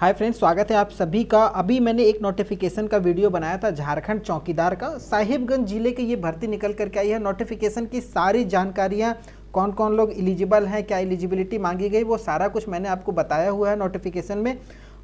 hi friends स्वागत है आप सभी का अभी मैंने एक नोटिफिकेशन का वीडियो बनाया था झारखंड चौकीदार का साहिबगंज जिले की ये भर्ती निकल करके आई है नोटिफिकेशन की सारी जानकारियाँ कौन कौन लोग इलिजिबल हैं क्या एलिजिबिलिटी मांगी गई वो सारा कुछ मैंने आपको बताया हुआ है नोटिफिकेशन में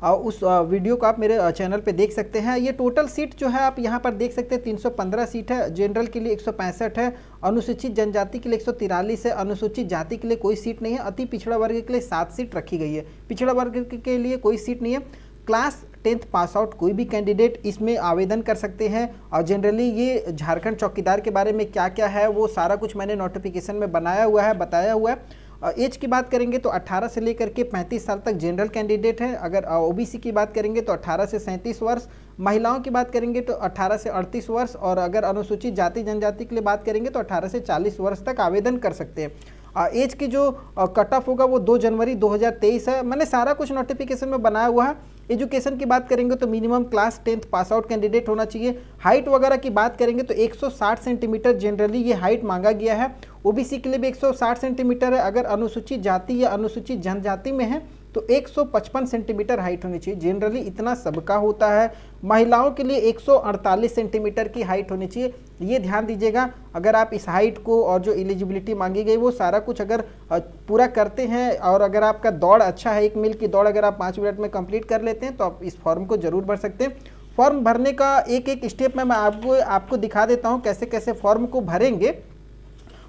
और उस वीडियो को आप मेरे चैनल पे देख सकते हैं ये टोटल सीट जो है आप यहाँ पर देख सकते हैं 315 सीट है जनरल के लिए एक है अनुसूचित जनजाति के लिए एक है अनुसूचित जाति के लिए कोई सीट नहीं है अति पिछड़ा वर्ग के लिए सात सीट रखी गई है पिछड़ा वर्ग के लिए कोई सीट नहीं है क्लास टेंथ पास आउट कोई भी कैंडिडेट इसमें आवेदन कर सकते हैं और जनरली ये झारखंड चौकीदार के बारे में क्या क्या है वो सारा कुछ मैंने नोटिफिकेशन में बनाया हुआ है बताया हुआ है और एज की बात करेंगे तो 18 से लेकर के 35 साल तक जनरल कैंडिडेट है अगर ओबीसी की बात करेंगे तो 18 से सैंतीस वर्ष महिलाओं की बात करेंगे तो 18 से 38 वर्ष और अगर अनुसूचित जाति जनजाति के लिए बात करेंगे तो 18 से 40 वर्ष तक आवेदन कर सकते हैं एज की जो कट ऑफ होगा वो 2 जनवरी 2023 है मैंने सारा कुछ नोटिफिकेशन में बनाया हुआ है एजुकेशन की बात करेंगे तो minimum class tenth pass out candidate होना चाहिए हाइट वगैरह की बात करेंगे तो 160 सेंटीमीटर जनरली ये हाइट मांगा गया है ओबीसी के लिए भी 160 सेंटीमीटर है अगर अनुसूचित जाति या अनुसूचित जनजाति में है तो 155 सेंटीमीटर हाइट होनी चाहिए जनरली इतना सबका होता है महिलाओं के लिए 148 सेंटीमीटर की हाइट होनी चाहिए ये ध्यान दीजिएगा अगर आप इस हाइट को और जो एलिजिबिलिटी मांगी गई वो सारा कुछ अगर पूरा करते हैं और अगर आपका दौड़ अच्छा है एक मील की दौड़ अगर आप पाँच मिनट में कंप्लीट कर लेते हैं तो आप इस फॉर्म को ज़रूर भर सकते हैं फॉर्म भरने का एक एक स्टेप में मैं आपको आपको दिखा देता हूँ कैसे कैसे फॉर्म को भरेंगे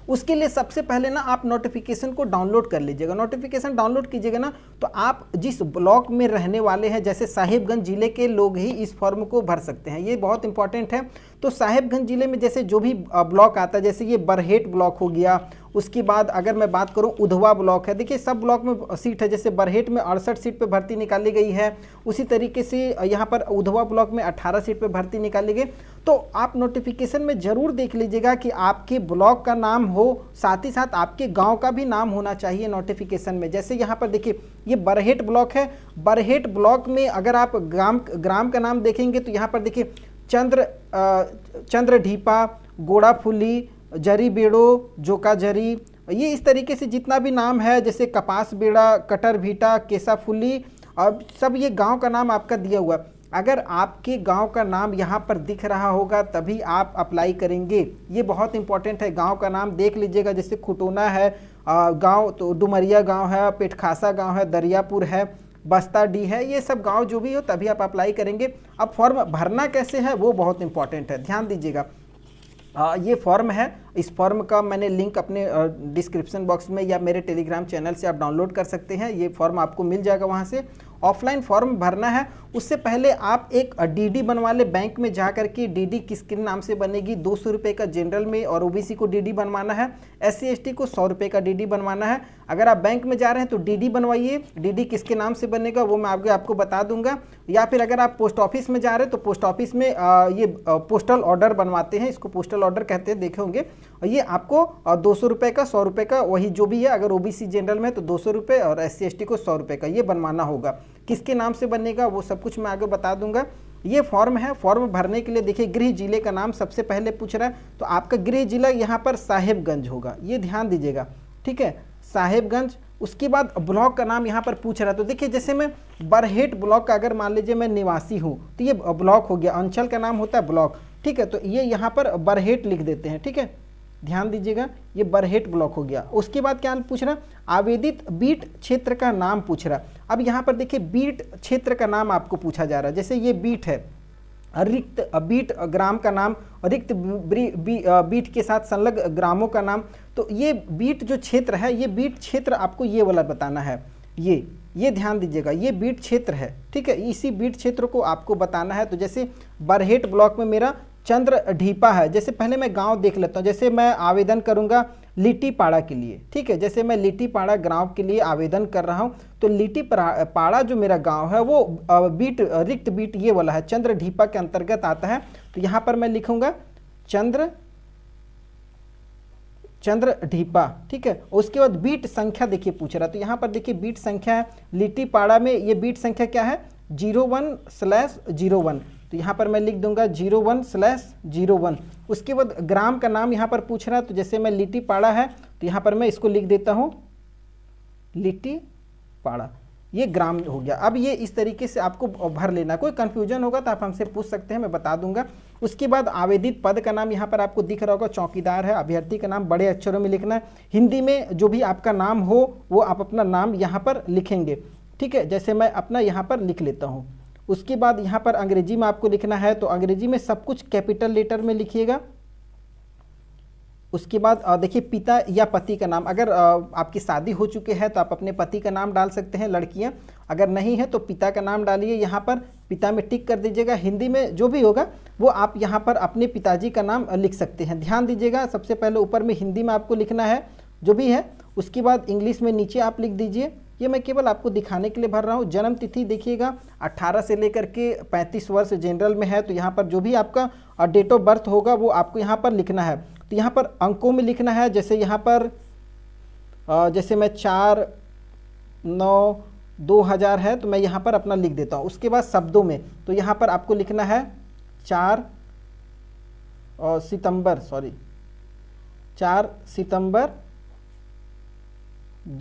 उसके लिए सबसे पहले ना आप नोटिफिकेशन को डाउनलोड कर लीजिएगा नोटिफिकेशन डाउनलोड कीजिएगा ना तो आप जिस ब्लॉक में रहने वाले हैं जैसे साहिबगंज ज़िले के लोग ही इस फॉर्म को भर सकते हैं ये बहुत इंपॉर्टेंट है तो साहिबगंज ज़िले में जैसे जो भी ब्लॉक आता है जैसे ये बरहेट ब्लॉक हो गया उसके बाद अगर मैं बात करूँ उधवा ब्लॉक है देखिए सब ब्लॉक में सीट है जैसे बरहेट में अड़सठ सीट पर भर्ती निकाली गई है उसी तरीके से यहाँ पर उधवा ब्लॉक में अट्ठारह सीट पर भर्ती निकाली गई तो आप नोटिफिकेशन में ज़रूर देख लीजिएगा कि आपके ब्लॉक का नाम हो साथ ही साथ आपके गांव का भी नाम होना चाहिए नोटिफिकेशन में जैसे यहाँ पर देखिए ये बरहेट ब्लॉक है बरहेट ब्लॉक में अगर आप ग्राम ग्राम का नाम देखेंगे तो यहाँ पर देखिए चंद्र चंद्रढीपा गोड़ाफुली जरी बेड़ो जोका जरी ये इस तरीके से जितना भी नाम है जैसे कपास बेड़ा कटर भीटा केसा फुली और सब ये गांव का नाम आपका दिया हुआ अगर आपके गांव का नाम यहाँ पर दिख रहा होगा तभी आप अप्लाई करेंगे ये बहुत इंपॉर्टेंट है गांव का नाम देख लीजिएगा जैसे खुटोना है गांव तो डुमरिया गांव है पेटखासा गांव है दरियापुर है बस्ता डी है ये सब गांव जो भी हो तभी आप अप्लाई करेंगे अब फॉर्म भरना कैसे है वो बहुत इंपॉर्टेंट है ध्यान दीजिएगा आ, ये फॉर्म है इस फॉर्म का मैंने लिंक अपने डिस्क्रिप्शन बॉक्स में या मेरे टेलीग्राम चैनल से आप डाउनलोड कर सकते हैं ये फॉर्म आपको मिल जाएगा वहाँ से ऑफलाइन फॉर्म भरना है उससे पहले आप एक डीडी बनवा ले बैंक में जा कर के डीडी किन नाम से बनेगी दो सौ रुपये का जनरल में और ओबीसी को डीडी बनवाना है एस सी को सौ रुपये का डीडी बनवाना है अगर आप बैंक में जा रहे हैं तो डीडी बनवाइए डीडी किसके नाम से बनेगा वो मैं आगे आपको बता दूंगा या फिर अगर आप पोस्ट ऑफिस में जा रहे हैं तो पोस्ट ऑफिस में ये पोस्टल ऑर्डर बनवाते हैं इसको पोस्टल ऑर्डर कहते हैं देखे होंगे और ये आपको दो सौ रुपये का सौ रुपये का वही जो भी है अगर सी जनरल में तो दो सौ रुपये और एस सी को सौ रुपये का ये बनवाना होगा किसके नाम से बनेगा वो सब कुछ मैं आगे बता दूंगा ये फॉर्म है फॉर्म भरने के लिए देखिए गृह जिले का नाम सबसे पहले पूछ रहा है तो आपका गृह जिला यहाँ पर साहेबगंज होगा ये ध्यान दीजिएगा ठीक है साहेबगंज उसके बाद ब्लॉक का नाम यहाँ पर पूछ रहा है तो देखिए जैसे मैं बरहेट ब्लॉक का अगर मान लीजिए मैं निवासी हूँ तो ये ब्लॉक हो गया अंचल का नाम होता है ब्लॉक ठीक है तो ये यहाँ पर बरहेट लिख देते हैं ठीक है ध्यान दीजिएगा ये बरहेट ब्लॉक हो गया उसके बाद क्या पूछ रहा आवेदित बीट क्षेत्र का नाम पूछ रहा अब यहाँ पर देखिए बीट क्षेत्र का नाम आपको पूछा जा रहा है जैसे ये बीट है रिक्त बीट ग्राम का नाम रिक्त बीट के साथ संलग्न ग्रामों का नाम तो ये बीट जो क्षेत्र है ये बीट क्षेत्र आपको ये वाला बताना है ये ये ध्यान दीजिएगा ये बीट क्षेत्र है ठीक है इसी बीट क्षेत्र को आपको बताना है तो जैसे बरहेट ब्लॉक में मेरा चंद्र ढीपा है जैसे पहले मैं गांव देख लेता हूँ जैसे मैं आवेदन करूँगा पाड़ा के लिए ठीक है जैसे मैं लिट्टीपाड़ा ग्राम के लिए आवेदन कर रहा हूँ तो पाड़ा जो मेरा गांव है वो बीट रिक्त बीट ये वाला है चंद्र ढीपा के अंतर्गत आता है तो यहाँ पर मैं लिखूँगा चंद्र चंद्र ढीपा ठीक है उसके बाद बीट संख्या देखिए पूछ रहा है तो यहाँ पर देखिए बीट संख्या है लिट्टीपाड़ा में ये बीट संख्या क्या है zero one slash zero one तो यहाँ पर मैं लिख दूंगा zero one slash zero one उसके बाद ग्राम का नाम यहाँ पर पूछ रहा है तो जैसे मैं लिट्टी पाड़ा है तो यहाँ पर मैं इसको लिख देता हूँ लिट्टी पाड़ा ये ग्राम हो गया अब ये इस तरीके से आपको भर लेना कोई कन्फ्यूजन होगा तो आप हमसे पूछ सकते हैं मैं बता दूंगा उसके बाद आवेदित पद का नाम यहाँ पर आपको दिख रहा होगा चौकीदार है अभ्यर्थी का नाम बड़े अक्षरों में लिखना है हिंदी में जो भी आपका नाम हो वो आप अपना नाम यहाँ पर लिखेंगे ठीक है जैसे मैं अपना यहाँ पर लिख लेता हूँ उसके बाद यहाँ पर अंग्रेजी में आपको लिखना है तो अंग्रेजी में सब कुछ कैपिटल लेटर में लिखिएगा उसके बाद देखिए पिता या पति का नाम अगर आपकी शादी हो चुकी है तो आप अपने पति का नाम डाल सकते हैं लड़कियाँ अगर नहीं है तो पिता का नाम डालिए यहाँ पर पिता में टिक कर दीजिएगा हिंदी में जो भी होगा वो आप यहाँ पर अपने पिताजी का नाम लिख सकते हैं ध्यान दीजिएगा सबसे पहले ऊपर में हिंदी में आपको लिखना है जो भी है उसके बाद इंग्लिश में नीचे आप लिख दीजिए ये मैं केवल आपको दिखाने के लिए भर रहा हूँ जन्म तिथि देखिएगा 18 से लेकर के 35 वर्ष जनरल में है तो यहाँ पर जो भी आपका और डेट ऑफ बर्थ होगा वो आपको यहाँ पर लिखना है तो यहाँ पर अंकों में लिखना है जैसे यहाँ पर जैसे मैं चार नौ दो हज़ार है तो मैं यहाँ पर अपना लिख देता हूँ उसके बाद शब्दों में तो यहाँ पर आपको लिखना है चार और सितंबर सॉरी चार सितंबर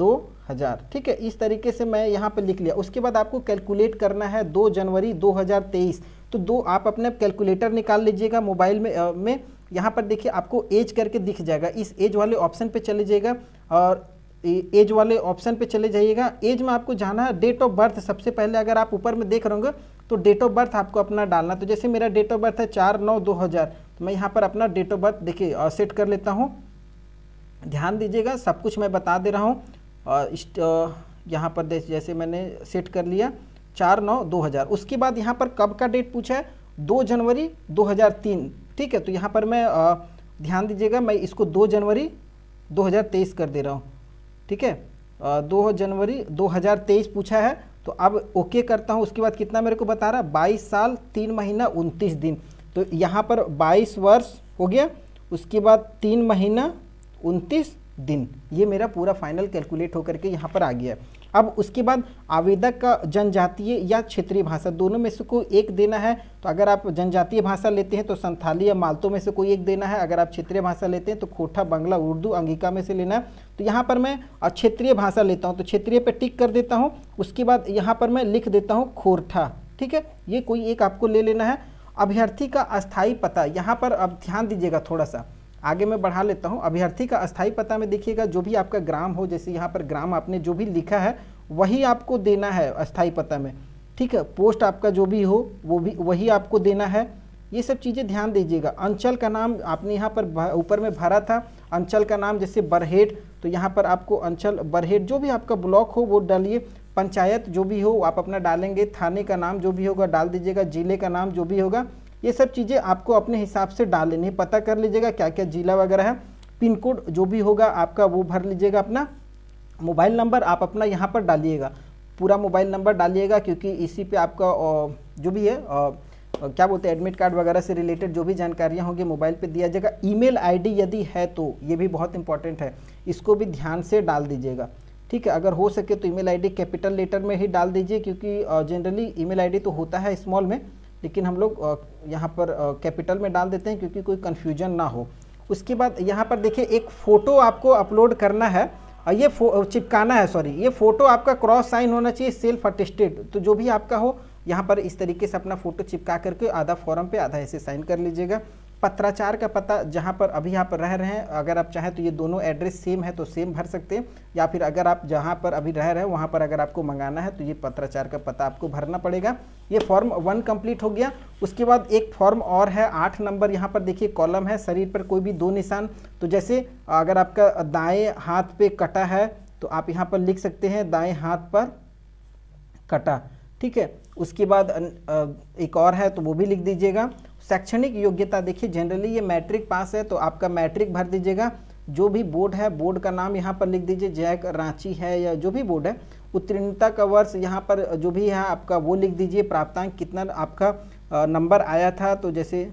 दो हज़ार ठीक है इस तरीके से मैं यहाँ पर लिख लिया उसके बाद आपको कैलकुलेट करना है दो जनवरी 2023 तो दो आप अपने कैलकुलेटर निकाल लीजिएगा मोबाइल में आ, में यहाँ पर देखिए आपको एज करके दिख जाएगा इस एज वाले ऑप्शन पे चले जाइएगा और एज वाले ऑप्शन पे चले जाइएगा एज में आपको जाना है डेट ऑफ बर्थ सबसे पहले अगर आप ऊपर में देख रहे होंगे तो डेट ऑफ बर्थ आपको अपना डालना तो जैसे मेरा डेट ऑफ बर्थ है चार नौ दो हज़ार तो मैं यहाँ पर अपना डेट ऑफ बर्थ देखिए सेट कर लेता हूँ ध्यान दीजिएगा सब कुछ मैं बता दे रहा हूँ यहाँ पर जैसे मैंने सेट कर लिया चार नौ दो हज़ार उसके बाद यहाँ पर कब का डेट पूछा है दो जनवरी दो हज़ार तीन ठीक है तो यहाँ पर मैं ध्यान दीजिएगा मैं इसको दो जनवरी दो हज़ार तेईस कर दे रहा हूँ ठीक है दो जनवरी दो हज़ार तेईस पूछा है तो अब ओके करता हूँ उसके बाद कितना मेरे को बता रहा है बाईस साल तीन महीना उनतीस दिन तो यहाँ पर बाईस वर्ष हो गया उसके बाद तीन महीना उनतीस दिन ये मेरा पूरा फाइनल कैलकुलेट होकर के यहाँ पर आ गया अब उसके बाद आवेदक का जनजातीय या क्षेत्रीय भाषा दोनों में से कोई एक देना है तो अगर आप जनजातीय भाषा लेते हैं तो संथाली या मालतो में से कोई एक देना है अगर आप क्षेत्रीय भाषा लेते हैं तो खोटा बंगला उर्दू अंगिका में से लेना है तो यहाँ पर मैं क्षेत्रीय भाषा लेता हूँ तो क्षेत्रीय पर टिक कर देता हूँ उसके बाद यहाँ पर मैं लिख देता हूँ खोरठा ठीक है ये कोई एक आपको ले लेना है अभ्यर्थी का अस्थायी पता यहाँ पर अब ध्यान दीजिएगा थोड़ा सा आगे मैं बढ़ा लेता हूँ अभ्यर्थी का अस्थायी पता में देखिएगा जो भी आपका ग्राम हो जैसे यहाँ पर ग्राम आपने जो भी लिखा है वही आपको देना है अस्थायी पता में ठीक है पोस्ट आपका जो भी हो वो भी वही आपको देना है ये सब चीज़ें ध्यान दीजिएगा अंचल का नाम आपने यहाँ पर ऊपर में भरा था अंचल का नाम जैसे बरहेट तो यहाँ पर आपको अंचल बरहेट जो भी आपका ब्लॉक हो वो डालिए पंचायत जो भी हो आप अपना डालेंगे थाने का नाम जो भी होगा डाल दीजिएगा ज़िले का नाम जो भी होगा ये सब चीज़ें आपको अपने हिसाब से डाल लेनी है पता कर लीजिएगा क्या क्या जिला वगैरह है पिन कोड जो भी होगा आपका वो भर लीजिएगा अपना मोबाइल नंबर आप अपना यहाँ पर डालिएगा पूरा मोबाइल नंबर डालिएगा क्योंकि इसी पे आपका जो भी है क्या बोलते हैं एडमिट कार्ड वगैरह से रिलेटेड जो भी जानकारियाँ होंगी मोबाइल पे दिया जाएगा ईमेल आईडी यदि है तो ये भी बहुत इंपॉर्टेंट है इसको भी ध्यान से डाल दीजिएगा ठीक है अगर हो सके तो ईमेल आईडी कैपिटल लेटर में ही डाल दीजिए क्योंकि जनरली ईमेल आईडी तो होता है स्मॉल में लेकिन हम लोग यहाँ पर कैपिटल में डाल देते हैं क्योंकि कोई कन्फ्यूजन ना हो उसके बाद यहाँ पर देखिए एक फ़ोटो आपको अपलोड करना है और ये चिपकाना है सॉरी ये फ़ोटो आपका क्रॉस साइन होना चाहिए सेल्फ अटेस्टेड तो जो भी आपका हो यहाँ पर इस तरीके से अपना फ़ोटो चिपका करके आधा फॉरम पे आधा ऐसे साइन कर लीजिएगा पत्राचार का पता जहाँ पर अभी आप रह रहे हैं अगर आप चाहें तो ये दोनों एड्रेस सेम है तो सेम भर सकते हैं या फिर अगर आप जहाँ पर अभी रह रहे हैं वहाँ पर अगर आपको मंगाना है तो ये पत्राचार का पता आपको भरना पड़ेगा ये फॉर्म वन कंप्लीट हो गया उसके बाद एक फॉर्म और है आठ नंबर यहाँ पर देखिए कॉलम है शरीर पर कोई भी दो निशान तो जैसे अगर आपका दाएँ हाथ पर कटा है तो आप यहाँ पर लिख सकते हैं दाएँ हाथ पर कटा ठीक है उसके बाद एक और है तो वो भी लिख दीजिएगा शैक्षणिक योग्यता देखिए जनरली ये मैट्रिक पास है तो आपका मैट्रिक भर दीजिएगा जो भी बोर्ड है बोर्ड का नाम यहाँ पर लिख दीजिए जैक रांची है या जो भी बोर्ड है उत्तीर्णता का वर्ष यहाँ पर जो भी है आपका वो लिख दीजिए प्राप्तांक कितना आपका नंबर आया था तो जैसे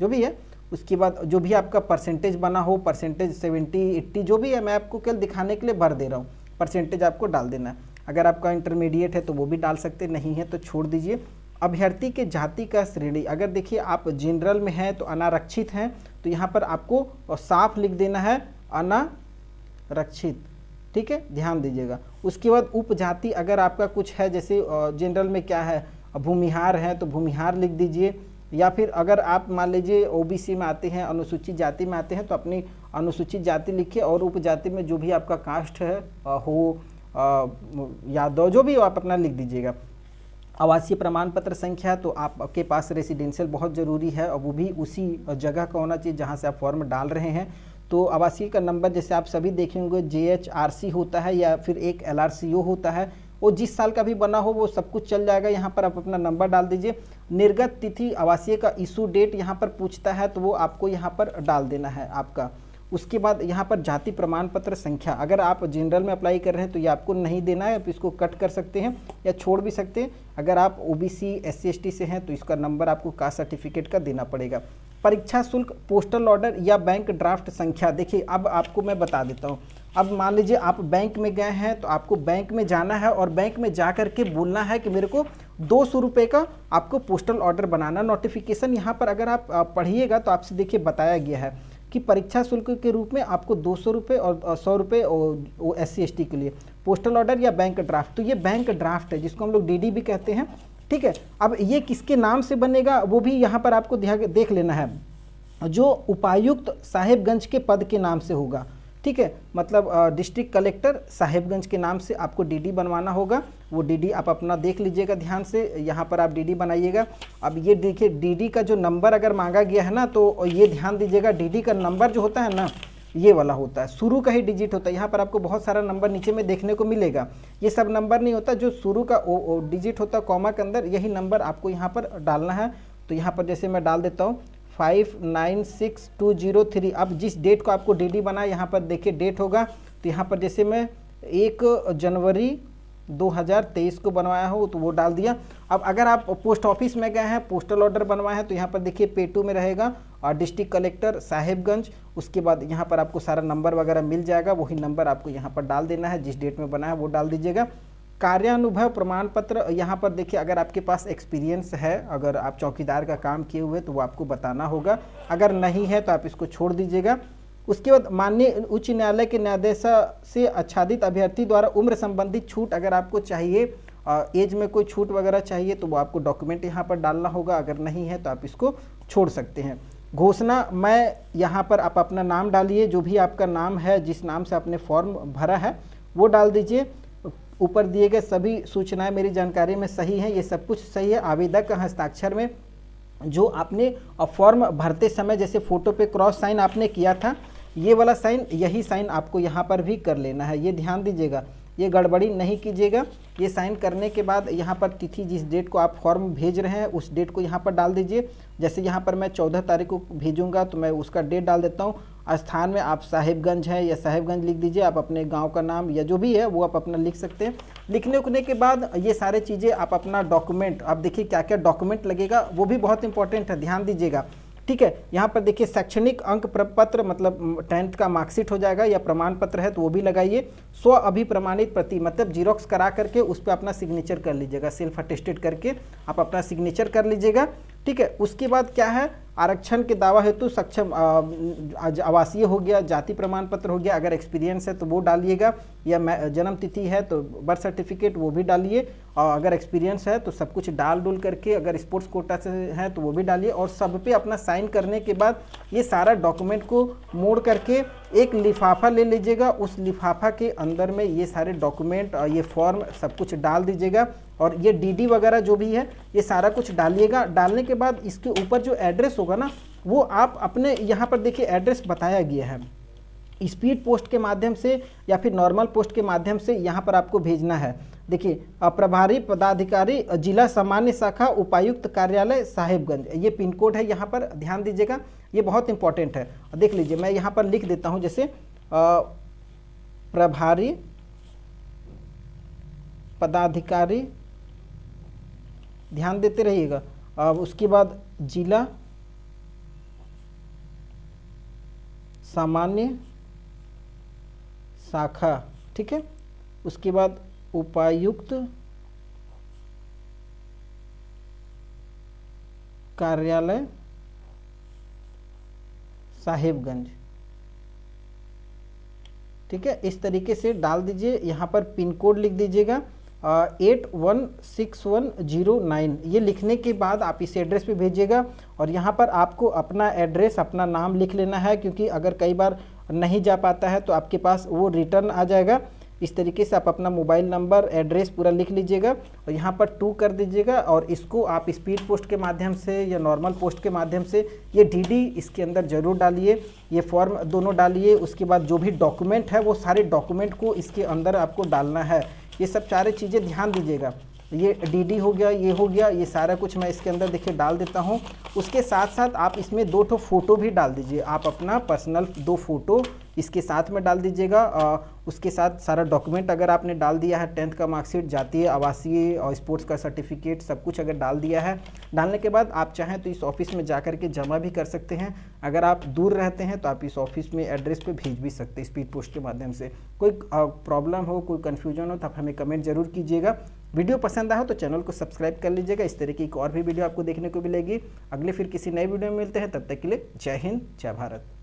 जो भी है उसके बाद जो भी आपका परसेंटेज बना हो परसेंटेज सेवेंटी एट्टी जो भी है मैं आपको कल दिखाने के लिए भर दे रहा हूँ परसेंटेज आपको डाल देना है अगर आपका इंटरमीडिएट है तो वो भी डाल सकते नहीं है तो छोड़ दीजिए अभ्यर्थी के जाति का श्रेणी अगर देखिए आप जनरल में हैं तो अनारक्षित हैं तो यहाँ पर आपको साफ लिख देना है अनारक्षित ठीक है ध्यान दीजिएगा उसके बाद उपजाति अगर आपका कुछ है जैसे जनरल में क्या है भूमिहार है तो भूमिहार लिख दीजिए या फिर अगर आप मान लीजिए ओबीसी में आते हैं अनुसूचित जाति में आते हैं तो अपनी अनुसूचित जाति लिखिए और उपजाति में जो भी आपका कास्ट है हो यादव जो भी आप अपना लिख दीजिएगा आवासीय प्रमाण पत्र संख्या तो आपके पास रेसिडेंशियल बहुत ज़रूरी है और वो भी उसी जगह का होना चाहिए जहाँ से आप फॉर्म डाल रहे हैं तो आवासीय का नंबर जैसे आप सभी देखेंगे जे एच आर सी होता है या फिर एक एल आर सी ओ होता है वो जिस साल का भी बना हो वो सब कुछ चल जाएगा यहाँ पर आप अपना नंबर डाल दीजिए निर्गत तिथि आवासीय का इशू डेट यहाँ पर पूछता है तो वो आपको यहाँ पर डाल देना है आपका उसके बाद यहाँ पर जाति प्रमाण पत्र संख्या अगर आप जनरल में अप्लाई कर रहे हैं तो ये आपको नहीं देना है आप इसको कट कर सकते हैं या छोड़ भी सकते हैं अगर आप O B C S C से हैं तो इसका नंबर आपको कास्ट सर्टिफिकेट का देना पड़ेगा परीक्षा शुल्क पोस्टल ऑर्डर या बैंक ड्राफ्ट संख्या देखिए अब आपको मैं बता देता हूँ अब मान लीजिए आप बैंक में गए हैं तो आपको बैंक में जाना है और बैंक में जा कर के बोलना है कि मेरे को दो सौ रुपये का आपको पोस्टल ऑर्डर बनाना नोटिफिकेशन यहाँ पर अगर आप पढ़िएगा तो आपसे देखिए बताया गया है कि परीक्षा शुल्क के रूप में आपको दो सौ रुपये और सौ रुपये और एस सी के लिए पोस्टल ऑर्डर या बैंक ड्राफ्ट तो ये बैंक ड्राफ्ट है जिसको हम लोग डी भी कहते हैं ठीक है अब ये किसके नाम से बनेगा वो भी यहाँ पर आपको देख लेना है जो उपायुक्त साहेबगंज के पद के नाम से होगा ठीक है मतलब डिस्ट्रिक्ट कलेक्टर साहेबगंज के नाम से आपको डीडी बनवाना होगा वो डी आप अपना देख लीजिएगा ध्यान से यहाँ पर आप डी बनाइएगा अब ये देखिए डी का जो नंबर अगर मांगा गया है ना तो ये ध्यान दीजिएगा डी का नंबर जो होता है ना ये वाला होता है शुरू का ही डिजिट होता है यहाँ पर आपको बहुत सारा नंबर नीचे में देखने को मिलेगा ये सब नंबर नहीं होता जो शुरू का ओ, ओ डिजिट होता है कॉमा के अंदर यही नंबर आपको यहाँ पर डालना है तो यहाँ पर जैसे मैं डाल देता हूँ five nine six two zero three अब जिस डेट को आपको डी डी बना यहाँ पर देखिए डेट होगा तो यहाँ पर जैसे मैं एक जनवरी 2023 को बनवाया हो तो वो डाल दिया अब अगर आप पोस्ट ऑफिस में गए हैं पोस्टल ऑर्डर बनवाए हैं तो यहाँ पर देखिए पेटू में रहेगा और डिस्ट्रिक्ट कलेक्टर साहेबगंज उसके बाद यहाँ पर आपको सारा नंबर वगैरह मिल जाएगा वही नंबर आपको यहाँ पर डाल देना है जिस डेट में बना है वो डाल दीजिएगा कार्यानुभव प्रमाण पत्र यहाँ पर देखिए अगर आपके पास एक्सपीरियंस है अगर आप चौकीदार का काम किए हुए तो वो आपको बताना होगा अगर नहीं है तो आप इसको छोड़ दीजिएगा उसके बाद माननीय उच्च न्यायालय के न्यायाधीश से आच्छादित अभ्यर्थी द्वारा उम्र संबंधित छूट अगर आपको चाहिए एज में कोई छूट वगैरह चाहिए तो वो आपको डॉक्यूमेंट यहाँ पर डालना होगा अगर नहीं है तो आप इसको छोड़ सकते हैं घोषणा मैं यहाँ पर आप अपना नाम डालिए जो भी आपका नाम है जिस नाम से आपने फॉर्म भरा है वो डाल दीजिए ऊपर दिए गए सभी सूचनाएं मेरी जानकारी में सही हैं ये सब कुछ सही है आवेदक का हस्ताक्षर में जो आपने फॉर्म भरते समय जैसे फ़ोटो पे क्रॉस साइन आपने किया था ये वाला साइन यही साइन आपको यहाँ पर भी कर लेना है ये ध्यान दीजिएगा ये गड़बड़ी नहीं कीजिएगा ये साइन करने के बाद यहाँ पर तिथि जिस डेट को आप फॉर्म भेज रहे हैं उस डेट को यहाँ पर डाल दीजिए जैसे यहाँ पर मैं चौदह तारीख को भेजूँगा तो मैं उसका डेट डाल देता हूँ स्थान में आप साहिबगंज है या साहिबगंज लिख दीजिए आप अपने गांव का नाम या जो भी है वो आप अपना लिख सकते हैं लिखने उखने के बाद ये सारे चीज़ें आप अपना डॉक्यूमेंट आप देखिए क्या क्या डॉक्यूमेंट लगेगा वो भी बहुत इंपॉर्टेंट है ध्यान दीजिएगा ठीक है यहाँ पर देखिए शैक्षणिक अंक प्रपत्र मतलब टेंथ का मार्कशीट हो जाएगा या प्रमाण पत्र है तो वो भी लगाइए स्व अभिप्रमाणित प्रति मतलब जीरोक्स करा करके उस पर अपना सिग्नेचर कर लीजिएगा सेल्फ अटेस्टेड करके आप अपना सिग्नेचर कर लीजिएगा ठीक है उसके बाद क्या है आरक्षण के दावा हेतु सक्षम आवासीय हो गया जाति प्रमाण पत्र हो गया अगर एक्सपीरियंस है तो वो डालिएगा या जन्म तिथि है तो बर्थ सर्टिफिकेट वो भी डालिए और अगर एक्सपीरियंस है तो सब कुछ डाल डुल करके अगर स्पोर्ट्स कोटा से है तो वो भी डालिए और सब पे अपना साइन करने के बाद ये सारा डॉक्यूमेंट को मोड़ करके एक लिफाफा ले लीजिएगा उस लिफाफा के अंदर में ये सारे डॉक्यूमेंट ये फॉर्म सब कुछ डाल दीजिएगा और ये डीडी वगैरह जो भी है ये सारा कुछ डालिएगा डालने के बाद इसके ऊपर जो एड्रेस होगा होगा ना वो आप अपने यहाँ पर देखिए एड्रेस बताया गया है स्पीड पोस्ट के माध्यम से या फिर नॉर्मल पोस्ट के माध्यम से यहाँ पर आपको भेजना है देखिए प्रभारी पदाधिकारी जिला सामान्य शाखा उपायुक्त कार्यालय साहेबगंज ये पिन कोड है यहाँ पर ध्यान दीजिएगा ये बहुत इंपॉर्टेंट है देख लीजिए मैं यहाँ पर लिख देता हूँ जैसे प्रभारी पदाधिकारी ध्यान देते रहिएगा उसके बाद जिला सामान्य शाखा ठीक है उसके बाद उपायुक्त कार्यालय साहिबगंज ठीक है इस तरीके से डाल दीजिए यहाँ पर पिन कोड लिख दीजिएगा eight one six one zero nine ये लिखने के बाद आप इस एड्रेस पे भेजिएगा और यहाँ पर आपको अपना एड्रेस अपना नाम लिख लेना है क्योंकि अगर कई बार नहीं जा पाता है तो आपके पास वो रिटर्न आ जाएगा इस तरीके से आप अपना मोबाइल नंबर एड्रेस पूरा लिख लीजिएगा और यहाँ पर टू कर दीजिएगा और इसको आप स्पीड पोस्ट के माध्यम से या नॉर्मल पोस्ट के माध्यम से ये डीडी इसके अंदर ज़रूर डालिए ये फॉर्म दोनों डालिए उसके बाद जो भी डॉक्यूमेंट है वो सारे डॉक्यूमेंट को इसके अंदर आपको डालना है ये सब सारे चीज़ें ध्यान दीजिएगा ये डी हो गया ये हो गया ये सारा कुछ मैं इसके अंदर देखिए डाल देता हूँ उसके साथ साथ आप इसमें दो ठो फ़ोटो भी डाल दीजिए आप अपना पर्सनल दो फ़ोटो इसके साथ में डाल दीजिएगा उसके साथ सारा डॉक्यूमेंट अगर आपने डाल दिया है टेंथ का मार्कशीट जातीय आवासीय और स्पोर्ट्स का सर्टिफिकेट सब कुछ अगर डाल दिया है डालने के बाद आप चाहें तो इस ऑफिस में जा के जमा भी कर सकते हैं अगर आप दूर रहते हैं तो आप इस ऑफिस में एड्रेस पर भेज भी सकते हैं स्पीड पोस्ट के माध्यम से कोई प्रॉब्लम हो कोई कन्फ्यूजन हो तो आप हमें कमेंट ज़रूर कीजिएगा वीडियो पसंद आए तो चैनल को सब्सक्राइब कर लीजिएगा इस तरीके की और भी वीडियो आपको देखने को मिलेगी अगले फिर किसी नए वीडियो में मिलते हैं तब तक के लिए जय हिंद जय भारत